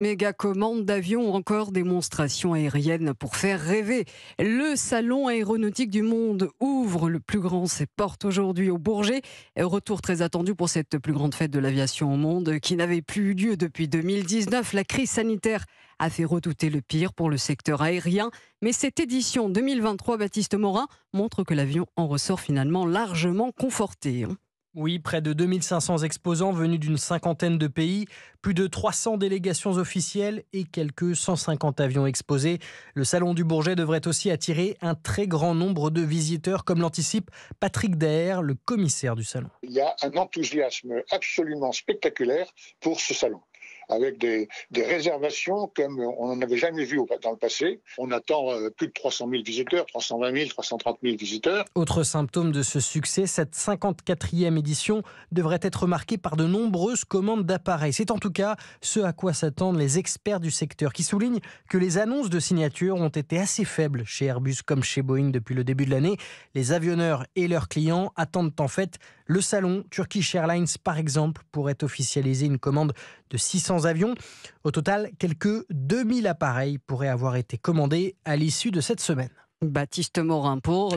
méga commande d'avions encore démonstration aérienne pour faire rêver. Le salon aéronautique du monde ouvre le plus grand ses portes aujourd'hui au Bourget. Retour très attendu pour cette plus grande fête de l'aviation au monde qui n'avait plus eu lieu depuis 2019. La crise sanitaire a fait redouter le pire pour le secteur aérien, mais cette édition 2023 Baptiste Morin montre que l'avion en ressort finalement largement conforté. Hein. Oui, près de 2500 exposants venus d'une cinquantaine de pays, plus de 300 délégations officielles et quelques 150 avions exposés. Le Salon du Bourget devrait aussi attirer un très grand nombre de visiteurs, comme l'anticipe Patrick Daher, le commissaire du Salon. Il y a un enthousiasme absolument spectaculaire pour ce Salon avec des, réservations comme on n'en avait jamais vu dans le passé. On attend euh, plus de 300 000 visiteurs, 320 000, 330 000 visiteurs. Autre symptôme de ce succès, cette 54e édition devrait être marquée par de nombreuses commandes d'appareils. C'est en tout cas ce à quoi s'attendent les experts du secteur qui soulignent que les annonces de signatures ont été assez faibles chez Airbus comme chez Boeing depuis le début de l'année. Les avionneurs et leurs clients attendent en fait le salon. Turkish Airlines, par exemple, pourrait officialiser une commande de 600 avions. Au total, quelques 2000 appareils pourraient avoir été commandés à l'issue de cette semaine. Baptiste Morin pour